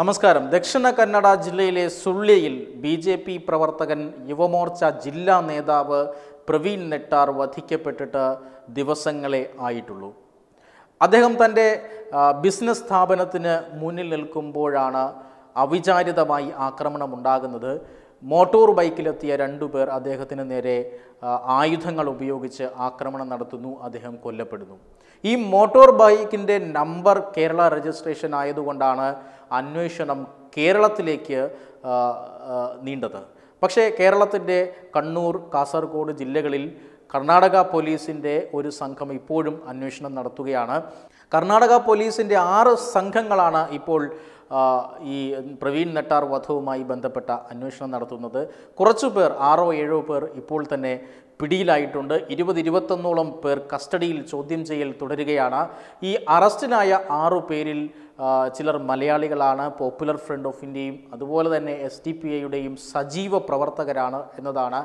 നമസ്കാരം ദക്ഷിണ കന്നഡ ജില്ലയിലെ സുള്ളിയിൽ ബി ജെ പി പ്രവർത്തകൻ യുവമോർച്ച ജില്ലാ നേതാവ് പ്രവീൺ നെട്ടാർ വധിക്കപ്പെട്ടിട്ട് ദിവസങ്ങളെ ആയിട്ടുള്ളൂ അദ്ദേഹം തൻ്റെ ബിസിനസ് സ്ഥാപനത്തിന് മുന്നിൽ നിൽക്കുമ്പോഴാണ് അവിചാരിതമായി ആക്രമണം ഉണ്ടാകുന്നത് മോട്ടോർ ബൈക്കിലെത്തിയ രണ്ടു പേർ അദ്ദേഹത്തിന് നേരെ ആയുധങ്ങൾ ഉപയോഗിച്ച് ആക്രമണം നടത്തുന്നു അദ്ദേഹം കൊല്ലപ്പെടുന്നു ഈ മോട്ടോർ ബൈക്കിൻ്റെ നമ്പർ കേരള രജിസ്ട്രേഷൻ ആയതുകൊണ്ടാണ് അന്വേഷണം കേരളത്തിലേക്ക് നീണ്ടത് പക്ഷേ കേരളത്തിൻ്റെ കണ്ണൂർ കാസർഗോഡ് ജില്ലകളിൽ കർണാടക പോലീസിൻ്റെ ഒരു സംഘം ഇപ്പോഴും അന്വേഷണം നടത്തുകയാണ് കർണാടക പോലീസിൻ്റെ ആറ് സംഘങ്ങളാണ് ഇപ്പോൾ ഈ പ്രവീൺ നട്ടാർ വധവുമായി ബന്ധപ്പെട്ട അന്വേഷണം നടത്തുന്നത് കുറച്ചു പേർ ആറോ ഏഴോ പേർ ഇപ്പോൾ തന്നെ പിടിയിലായിട്ടുണ്ട് ഇരുപത് ഇരുപത്തൊന്നോളം പേർ കസ്റ്റഡിയിൽ ചോദ്യം ചെയ്യൽ തുടരുകയാണ് ഈ അറസ്റ്റിലായ ആറു പേരിൽ ചിലർ മലയാളികളാണ് പോപ്പുലർ ഫ്രണ്ട് ഓഫ് ഇന്ത്യയും അതുപോലെ തന്നെ എസ് ഡി പി ഐയുടെയും സജീവ പ്രവർത്തകരാണ് എന്നതാണ്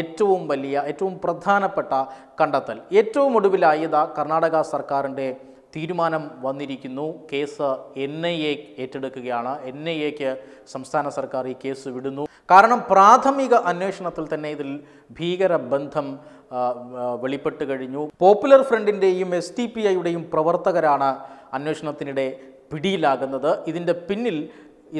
ഏറ്റവും വലിയ ഏറ്റവും പ്രധാനപ്പെട്ട കണ്ടെത്തൽ ഏറ്റവും ഒടുവിലായത് കർണാടക സർക്കാരിൻ്റെ തീരുമാനം വന്നിരിക്കുന്നു കേസ് എൻ ഐ എ ഏറ്റെടുക്കുകയാണ് എൻ ഐ എക്ക് സംസ്ഥാന സർക്കാർ ഈ കേസ് വിടുന്നു കാരണം പ്രാഥമിക അന്വേഷണത്തിൽ തന്നെ ഇതിൽ ഭീകര ബന്ധം വെളിപ്പെട്ട് കഴിഞ്ഞു പോപ്പുലർ ഫ്രണ്ടിൻ്റെയും എസ് ടി പി ഐയുടെയും പ്രവർത്തകരാണ് അന്വേഷണത്തിനിടെ പിടിയിലാകുന്നത് ഇതിൻ്റെ പിന്നിൽ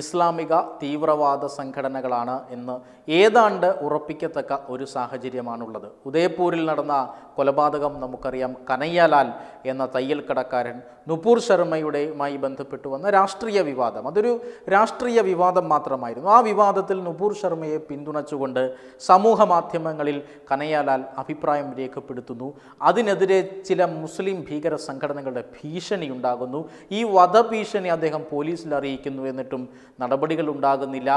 ഇസ്ലാമിക തീവ്രവാദ സംഘടനകളാണ് എന്ന് ഏതാണ്ട് ഉറപ്പിക്കത്തക്ക ഒരു സാഹചര്യമാണുള്ളത് ഉദയപൂരിൽ നടന്ന കൊലപാതകം നമുക്കറിയാം കനയ്യലാൽ എന്ന തയ്യൽ കടക്കാരൻ നുപൂർ ശർമ്മയുടെയുമായി ബന്ധപ്പെട്ട് വന്ന രാഷ്ട്രീയ വിവാദം അതൊരു രാഷ്ട്രീയ വിവാദം മാത്രമായിരുന്നു ആ വിവാദത്തിൽ നുപൂർ ശർമ്മയെ പിന്തുണച്ചുകൊണ്ട് സമൂഹ മാധ്യമങ്ങളിൽ കനയ്യലാൽ അഭിപ്രായം രേഖപ്പെടുത്തുന്നു അതിനെതിരെ ചില മുസ്ലിം ഭീകര സംഘടനകളുടെ ഭീഷണി ഉണ്ടാകുന്നു ഈ വധഭീഷണി അദ്ദേഹം പോലീസിൽ അറിയിക്കുന്നു എന്നിട്ടും നടപടികൾ ഉണ്ടാകുന്നില്ല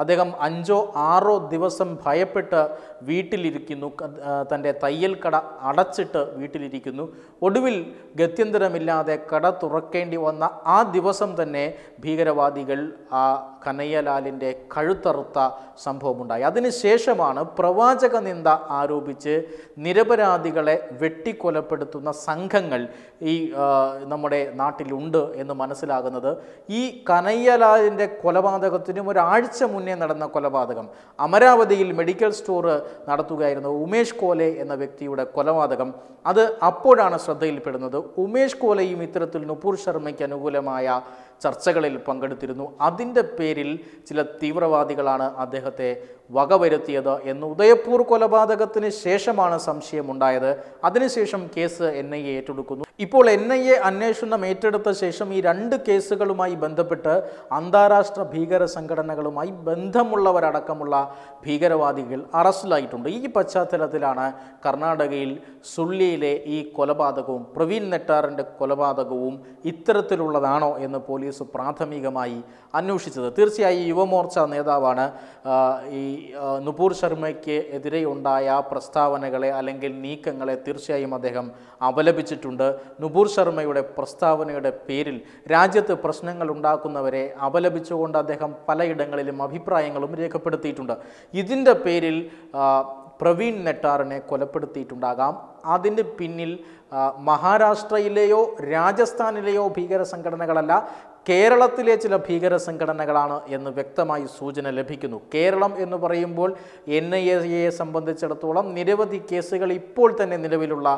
അദ്ദേഹം അഞ്ചോ ആറോ ദിവസം ഭയപ്പെട്ട് വീട്ടിലിരിക്കുന്നു തൻ്റെ തയ്യൽ കട അടച്ചിട്ട് വീട്ടിലിരിക്കുന്നു ഒടുവിൽ ഗത്യന്തരമില്ലാതെ കട തുറക്കേണ്ടി വന്ന ആ ദിവസം തന്നെ ഭീകരവാദികൾ ആ കനയ്യലാലിൻ്റെ കഴുത്തറുത്ത സംഭവമുണ്ടായി അതിനുശേഷമാണ് പ്രവാചക നിന്ദ ആരോപിച്ച് നിരപരാധികളെ വെട്ടിക്കൊലപ്പെടുത്തുന്ന സംഘങ്ങൾ ഈ നമ്മുടെ നാട്ടിലുണ്ട് എന്ന് മനസ്സിലാകുന്നത് ഈ കനയ്യലാലിൻ്റെ കൊലപാതകത്തിനും ഒരു ആഴ്ച മുന്നേ നടന്ന കൊലപാതകം അമരാവതിയിൽ മെഡിക്കൽ സ്റ്റോർ നടത്തുകയായിരുന്ന ഉമേഷ് കോലെ എന്ന വ്യക്തിയുടെ കൊലപാതകം അത് അപ്പോഴാണ് ശ്രദ്ധയിൽപ്പെടുന്നത് ഉമേഷ് കോലയും ഇത്തരത്തിൽ നുപൂർ ശർമ്മയ്ക്ക് അനുകൂലമായ ചർച്ചകളിൽ പങ്കെടുത്തിരുന്നു അതിൻ്റെ പേരിൽ ചില തീവ്രവാദികളാണ് അദ്ദേഹത്തെ വകവരുത്തിയത് എന്ന് ഉദയപൂർ കൊലപാതകത്തിന് ശേഷമാണ് സംശയമുണ്ടായത് അതിനുശേഷം കേസ് എൻ ഐ എ ഏറ്റെടുക്കുന്നു ഇപ്പോൾ എൻ ഐ എ അന്വേഷണം ഏറ്റെടുത്ത ശേഷം ഈ രണ്ട് കേസുകളുമായി ബന്ധപ്പെട്ട് അന്താരാഷ്ട്ര ഭീകര സംഘടനകളുമായി ബന്ധമുള്ളവരടക്കമുള്ള ഭീകരവാദികൾ അറസ്റ്റിലായിട്ടുണ്ട് ഈ പശ്ചാത്തലത്തിലാണ് കർണാടകയിൽ സുള്ളിയിലെ ഈ കൊലപാതകവും പ്രവീൺ നെട്ടാറിൻ്റെ കൊലപാതകവും ഇത്തരത്തിലുള്ളതാണോ എന്ന് പോലീസ് പോലീസ് പ്രാഥമികമായി അന്വേഷിച്ചത് തീർച്ചയായും യുവമോർച്ച നേതാവാണ് ഈ നുപൂർ ശർമ്മയ്ക്ക് എതിരെയുണ്ടായ പ്രസ്താവനകളെ അല്ലെങ്കിൽ നീക്കങ്ങളെ തീർച്ചയായും അദ്ദേഹം അപലപിച്ചിട്ടുണ്ട് നുപൂർ ശർമ്മയുടെ പ്രസ്താവനയുടെ പേരിൽ രാജ്യത്ത് പ്രശ്നങ്ങൾ ഉണ്ടാക്കുന്നവരെ അപലപിച്ചുകൊണ്ട് അദ്ദേഹം പലയിടങ്ങളിലും അഭിപ്രായങ്ങളും രേഖപ്പെടുത്തിയിട്ടുണ്ട് ഇതിൻ്റെ പേരിൽ പ്രവീൺ നെട്ടാറിനെ കൊലപ്പെടുത്തിയിട്ടുണ്ടാകാം അതിന് പിന്നിൽ മഹാരാഷ്ട്രയിലെയോ രാജസ്ഥാനിലെയോ ഭീകര സംഘടനകളല്ല കേരളത്തിലെ ചില ഭീകര സംഘടനകളാണ് എന്ന് വ്യക്തമായി സൂചന ലഭിക്കുന്നു കേരളം എന്ന് പറയുമ്പോൾ എൻ ഐ എയെ സംബന്ധിച്ചിടത്തോളം നിരവധി കേസുകൾ ഇപ്പോൾ തന്നെ നിലവിലുള്ള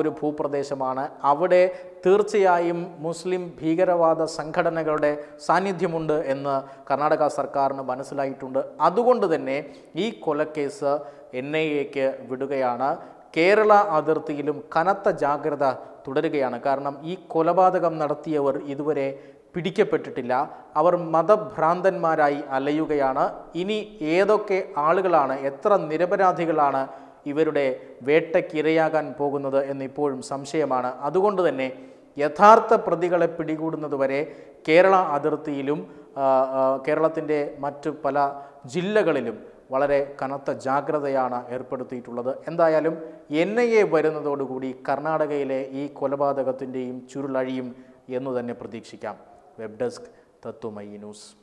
ഒരു ഭൂപ്രദേശമാണ് അവിടെ തീർച്ചയായും മുസ്ലിം ഭീകരവാദ സംഘടനകളുടെ സാന്നിധ്യമുണ്ട് എന്ന് കർണാടക സർക്കാരിന് മനസ്സിലായിട്ടുണ്ട് അതുകൊണ്ട് തന്നെ ഈ കൊലക്കേസ് എൻ ഐ എക്ക് വിടുകയാണ് കേരള അതിർത്തിയിലും കനത്ത ജാഗ്രത തുടരുകയാണ് കാരണം ഈ കൊലപാതകം നടത്തിയവർ ഇതുവരെ പിടിക്കപ്പെട്ടിട്ടില്ല അവർ മതഭ്രാന്തന്മാരായി അലയുകയാണ് ഇനി ഏതൊക്കെ ആളുകളാണ് എത്ര നിരപരാധികളാണ് ഇവരുടെ വേട്ടയ്ക്കിരയാകാൻ പോകുന്നത് എന്നിപ്പോഴും സംശയമാണ് അതുകൊണ്ട് തന്നെ യഥാർത്ഥ പ്രതികളെ പിടികൂടുന്നതുവരെ കേരള അതിർത്തിയിലും കേരളത്തിൻ്റെ മറ്റ് പല ജില്ലകളിലും വളരെ കനത്ത ജാഗ്രതയാണ് ഏർപ്പെടുത്തിയിട്ടുള്ളത് എന്തായാലും എൻ ഐ എ വരുന്നതോടുകൂടി കർണാടകയിലെ ഈ കൊലപാതകത്തിൻ്റെയും ചുരുളഴിയും എന്ന് തന്നെ പ്രതീക്ഷിക്കാം webdesk tattumayi news